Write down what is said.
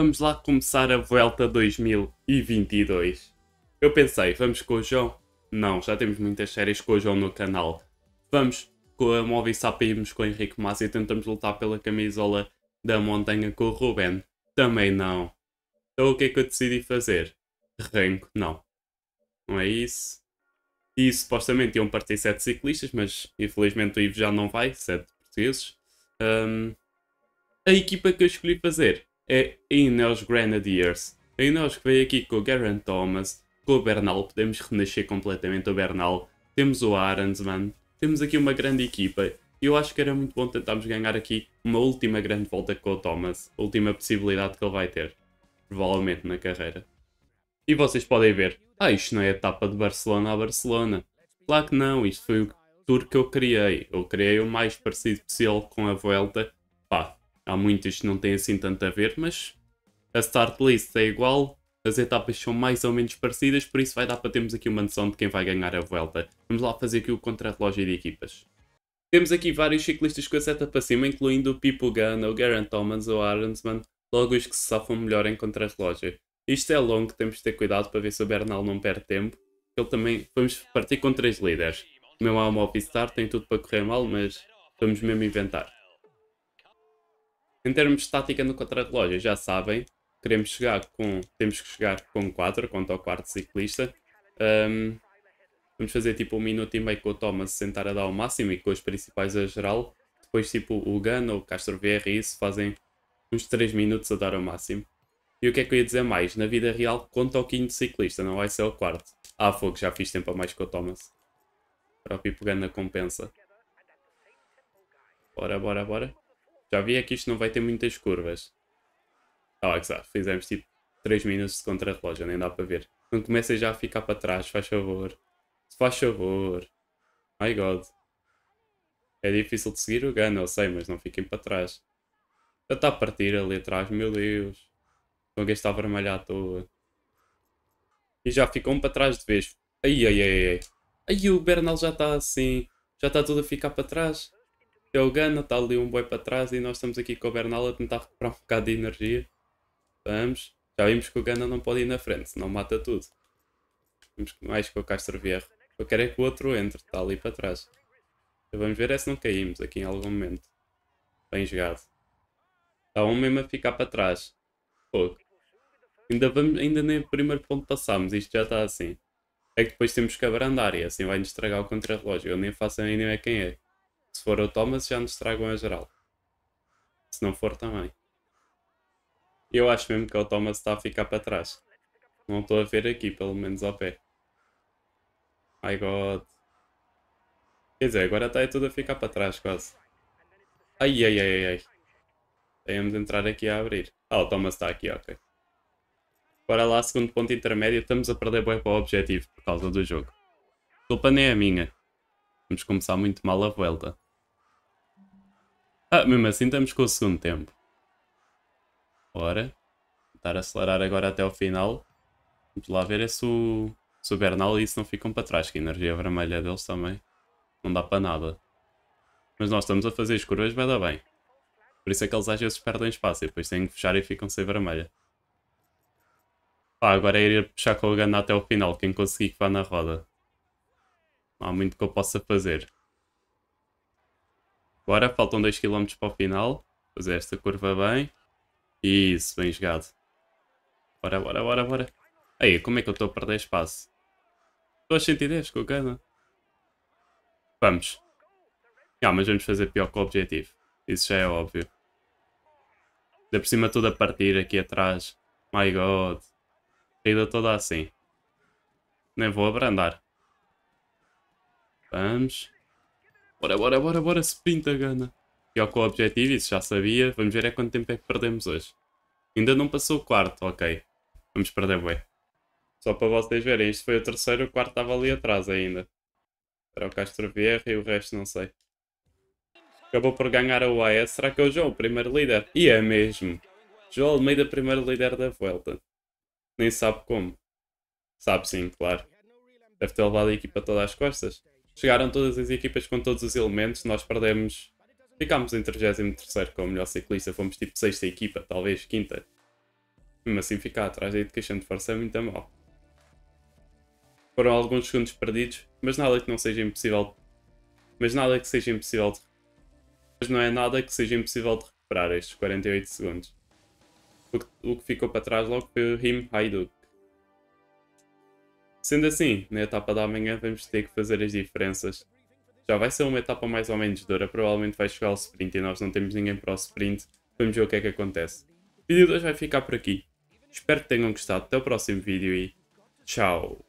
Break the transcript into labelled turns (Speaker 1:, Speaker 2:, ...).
Speaker 1: vamos lá começar a Vuelta 2022. Eu pensei, vamos com o João? Não, já temos muitas séries com o João no canal. Vamos com a Móvel Sapa irmos com o Henrique Massa e tentamos lutar pela camisola da montanha com o Ruben. Também não. Então o que é que eu decidi fazer? Rengo, não. Não é isso? E supostamente iam partir sete ciclistas, mas infelizmente o Ivo já não vai, sete portugueses. Um, a equipa que eu escolhi fazer é a Ineos Grenadiers. A é Ineos que veio aqui com o Garen Thomas, com o Bernal, podemos renascer completamente o Bernal, temos o Arensman, temos aqui uma grande equipa. Eu acho que era muito bom tentarmos ganhar aqui uma última grande volta com o Thomas, a última possibilidade que ele vai ter, provavelmente na carreira. E vocês podem ver, ah, isto não é a etapa de Barcelona a Barcelona. Claro que não, isto foi o tour que eu criei. Eu criei o mais parecido possível com a Vuelta. Pá, Há muitas que não têm assim tanto a ver, mas a start list é igual, as etapas são mais ou menos parecidas, por isso vai dar para termos aqui uma noção de quem vai ganhar a volta. Vamos lá fazer aqui o contrarrelógio de equipas. Temos aqui vários ciclistas com a seta para cima, incluindo o Pipo Gun, o Garant Thomas o Aronsman, logo os que se safam melhor em contrarrelógio. Isto é longo, temos de ter cuidado para ver se o Bernal não perde tempo. Ele também, vamos partir com três líderes. O meu alma Movistar tem tudo para correr mal, mas vamos mesmo inventar. Em termos de tática no contrarrelógio, já sabem, queremos chegar com, temos que chegar com 4 quanto ao quarto ciclista. Um, vamos fazer tipo um minuto e meio com o Thomas sentar a dar o máximo e com os principais a geral. Depois tipo o Gano ou o Castro VR e isso fazem uns 3 minutos a dar o máximo. E o que é que eu ia dizer mais? Na vida real conta o quinto ciclista, não vai ser o quarto. Ah, fogo, já fiz tempo a mais com o Thomas. Para o Pipo Gana compensa. Bora, bora, bora. Já vi é que isto não vai ter muitas curvas. Ah, lá que fizemos tipo 3 minutos de contrarrelógio, nem dá para ver. Não comecem já a ficar para trás, faz favor. Faz favor. My God. É difícil de seguir o Gano, eu sei, mas não fiquem para trás. Já está a partir ali atrás, meu Deus. Estão a gastar vermelho à toa. E já ficou um para trás de vez. Ai, ai, ai, ai. Ai, o Bernal já está assim. Já está tudo a ficar para trás é o Gana, está ali um boi para trás e nós estamos aqui com o Bernal a tentar recuperar um bocado de energia. Vamos. Já vimos que o Gana não pode ir na frente, senão mata tudo. Vamos mais com o Castro Vierro. Eu quero é que o outro entre, está ali para trás. Então vamos ver é se não caímos aqui em algum momento. Bem jogado. Está um mesmo a ficar para trás. Pouco. Ainda, vamos, ainda nem o primeiro ponto passámos, isto já está assim. É que depois temos que abrandar e assim vai-nos estragar o contrarrelógio. Eu nem faço a mínima quem é. Se for o Thomas, já nos tragam a geral. Se não for, também. Eu acho mesmo que o Thomas está a ficar para trás. Não estou a ver aqui, pelo menos ao pé. Ai god. Quer dizer, agora está tudo a ficar para trás quase. Ai ai ai ai. Temos de entrar aqui a abrir. Ah, o Thomas está aqui, ok. Bora lá, segundo ponto intermédio. Estamos a perder bem para o objetivo por causa do jogo. A culpa nem é minha. Vamos começar muito mal a volta. Ah, mesmo assim estamos com o segundo tempo. Ora, tentar acelerar agora até ao final. Vamos lá ver é se o, se o Bernal e isso não ficam para trás, que a energia vermelha deles também não dá para nada. Mas nós estamos a fazer as curvas, vai dar bem. Por isso é que eles às vezes perdem espaço e depois têm que fechar e ficam sem vermelha. Pá, agora é ir puxar com o Gana até o final, quem conseguir que vá na roda. Não há muito que eu possa fazer. Agora faltam 2km para o final. Fazer esta curva bem. Isso, bem jogado. Bora, bora, bora, bora. Aí, como é que eu estou a perder espaço? Estou a 110 com o cana. Vamos. Ah, mas vamos fazer pior que o objetivo. Isso já é óbvio. Da por cima tudo a partir aqui atrás. My god. Corrida toda assim. Nem vou abrandar. Vamos. Bora, bora, bora, bora, sprint a gana. E ao qual objetivo, isso já sabia. Vamos ver é quanto tempo é que perdemos hoje. Ainda não passou o quarto, ok. Vamos perder bem. Só para vocês verem, isto foi o terceiro, o quarto estava ali atrás ainda. Era o Castro Vieira e o resto não sei. Acabou por ganhar a UAS. Será que é o João, o primeiro líder? E é mesmo. João Almeida, primeiro líder da Vuelta. Nem sabe como. Sabe sim, claro. Deve ter levado a equipa toda às costas. Chegaram todas as equipas com todos os elementos, nós perdemos. Ficámos em 33 com o melhor ciclista, fomos tipo sexta equipa, talvez quinta. Mas assim, ficar atrás da Education de Força é muito mal. Foram alguns segundos perdidos, mas nada que não seja impossível. Mas nada que seja impossível de... Mas não é nada que seja impossível de recuperar estes 48 segundos. O que, o que ficou para trás logo foi o Him Haiduk Sendo assim, na etapa da manhã vamos ter que fazer as diferenças. Já vai ser uma etapa mais ou menos dura, provavelmente vai chegar ao sprint e nós não temos ninguém para o sprint. Vamos ver o que é que acontece. O vídeo de hoje vai ficar por aqui. Espero que tenham gostado. Até o próximo vídeo e tchau!